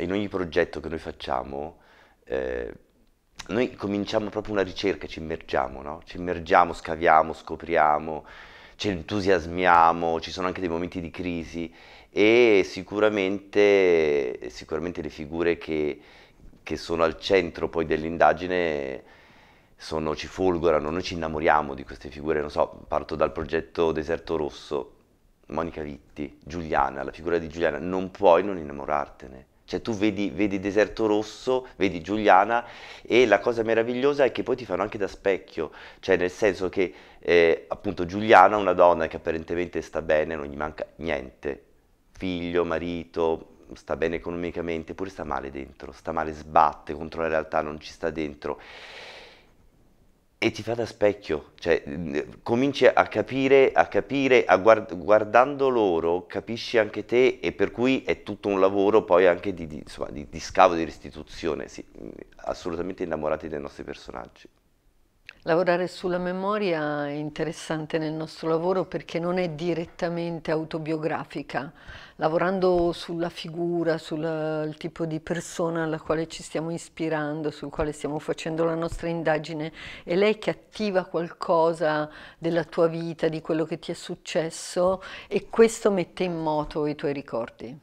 in ogni progetto che noi facciamo, eh, noi cominciamo proprio una ricerca, ci immergiamo, no? Ci immergiamo, scaviamo, scopriamo, ci entusiasmiamo, ci sono anche dei momenti di crisi e sicuramente, sicuramente le figure che, che sono al centro poi dell'indagine sono, ci folgorano, noi ci innamoriamo di queste figure, non so, parto dal progetto Deserto Rosso, Monica Vitti, Giuliana, la figura di Giuliana, non puoi non innamorartene. Cioè tu vedi, vedi Deserto Rosso, vedi Giuliana e la cosa meravigliosa è che poi ti fanno anche da specchio, cioè nel senso che eh, appunto Giuliana è una donna che apparentemente sta bene, non gli manca niente, figlio, marito, sta bene economicamente, pure sta male dentro, sta male, sbatte contro la realtà, non ci sta dentro e ti fa da specchio, cioè mm, cominci a capire, a capire, a guard guardando loro capisci anche te e per cui è tutto un lavoro poi anche di, di, insomma, di, di scavo, di restituzione, sì, mm, assolutamente innamorati dei nostri personaggi. Lavorare sulla memoria è interessante nel nostro lavoro perché non è direttamente autobiografica. Lavorando sulla figura, sul tipo di persona alla quale ci stiamo ispirando, sul quale stiamo facendo la nostra indagine, è lei che attiva qualcosa della tua vita, di quello che ti è successo e questo mette in moto i tuoi ricordi.